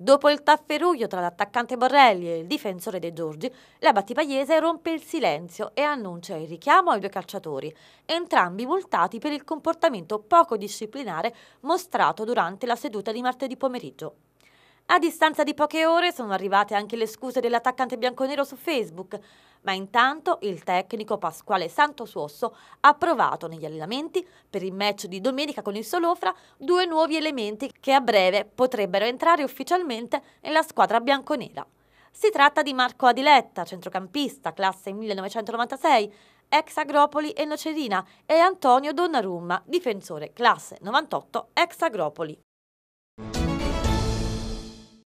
Dopo il tafferuglio tra l'attaccante Borrelli e il difensore De Giorgi, la Battipagliese rompe il silenzio e annuncia il richiamo ai due calciatori, entrambi multati per il comportamento poco disciplinare mostrato durante la seduta di martedì pomeriggio. A distanza di poche ore sono arrivate anche le scuse dell'attaccante bianconero su Facebook, ma intanto il tecnico Pasquale Santosuosso ha provato negli allenamenti per il match di domenica con il Solofra due nuovi elementi che a breve potrebbero entrare ufficialmente nella squadra bianconera. Si tratta di Marco Adiletta, centrocampista, classe 1996, ex Agropoli e Nocerina, e Antonio Donnarumma, difensore, classe 98, ex Agropoli.